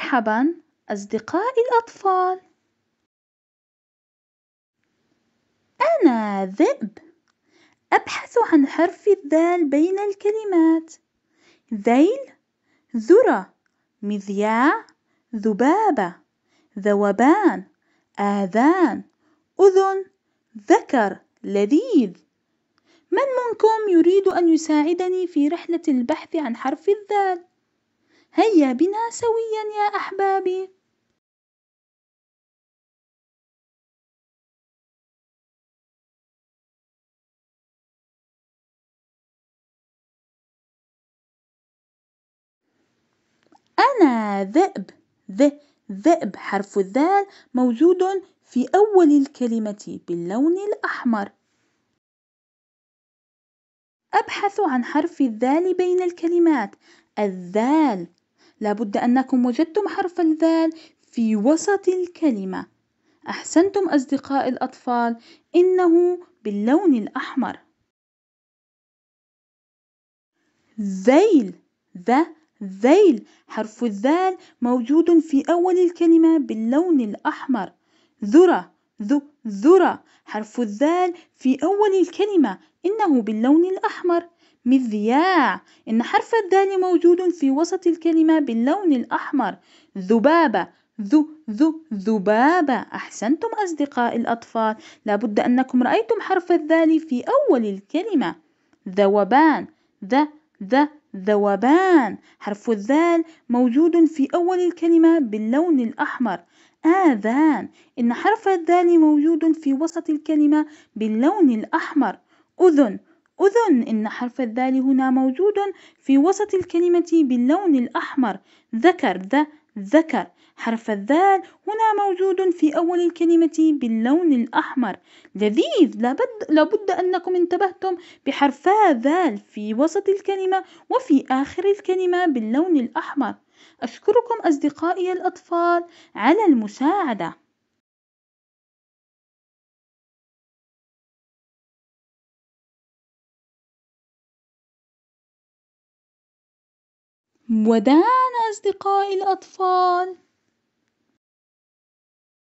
مرحبا أصدقائي الأطفال أنا ذئب أبحث عن حرف الذال بين الكلمات ذيل ذرة مذياع ذبابة ذوبان آذان أذن ذكر لذيذ من منكم يريد أن يساعدني في رحلة البحث عن حرف الذال؟ هيا بنا سويا يا أحبابي. أنا ذئب ذ ذئب حرف الذال موجود في أول الكلمة باللون الأحمر أبحث عن حرف الذال بين الكلمات الذال لابد أنكم وجدتم حرف الذال في وسط الكلمة أحسنتم أصدقاء الأطفال إنه باللون الأحمر ذيل ذا ذيل حرف الذال موجود في أول الكلمة باللون الأحمر ذرة ذ ذرة حرف الذال في أول الكلمة إنه باللون الأحمر مذياع إن حرف الدال موجود في وسط الكلمة باللون الأحمر ذبابة ذو ذو ذبابة أحسنتم أصدقاء الأطفال لابد أنكم رأيتم حرف الذال في أول الكلمة ذوبان ذ ذ ذوبان حرف الذال موجود في أول الكلمة باللون الأحمر آذان إن حرف الذال موجود في وسط الكلمة باللون الأحمر أذن أذن إن حرف الذال هنا موجود في وسط الكلمة باللون الأحمر ذكر ذا ذكر حرف الذال هنا موجود في أول الكلمة باللون الأحمر لذيذ لابد, لابد أنكم انتبهتم بحرفا ذال في وسط الكلمة وفي آخر الكلمة باللون الأحمر أشكركم أصدقائي الأطفال على المساعدة ودعنا أصدقائي الأطفال!